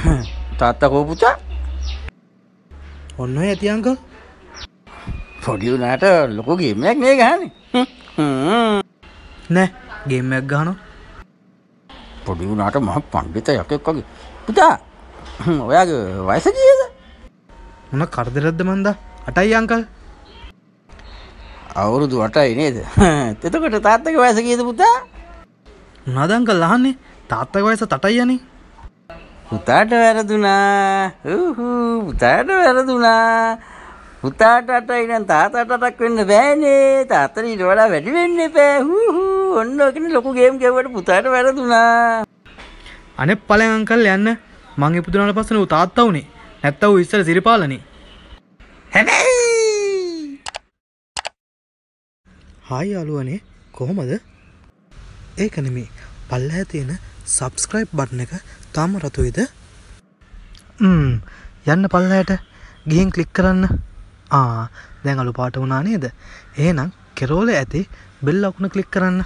තාත්තා කෝ පුතා ඔන්න ඔය ඇති අංකල් පොඩි වුණාට ලොකු ගේම් එකක් නේ ගහන්නේ නෑ ගේම් එකක් ගහනවා පොඩි වුණාට මම පඬිතයක් එක්ක වගේ පුතා ඔයාගේ වයස කීයද මොන කරදරද මන්දා අටයි අංකල් අවුරුදු අටයි නේද එතකොට තාත්තගේ වයස කීයද පුතා මොනවද අංකල් අහන්නේ තාත්තගේ වයස 8යි යනේ පුතාට වැරදුනා පුතාට වැරදුනා පුතාටට ඉනම් තාතාටක් වෙන්න බෑනේ තාතර ඊට වඩා වැඩි වෙන්න එපා හූහූ ඔන්න ඔකනේ ලොකු ගේම් ගැව්වට පුතාට වැරදුනා අනේ පලයන් අංකල් යන්න මං ඉපදුනාට පස්සේ නෝ තාත්තා උනේ නැත්තම් ඌ ඉස්සර සිරිපාලනේ හැබැයි හායි අලුවනේ කොහමද ඒකනේ මේ පල්ලෑ තියෙන සබස්ක්‍රයිබ් බටන එක තාම රතුයිද යන්න පල්ලයට ගිහින් කලික් කරන්න ආ දැන් අලු පාට වුණා නේද ඒනම් කෙරෝල ඇති බෙල්ල අකුණ කලික් කරන්න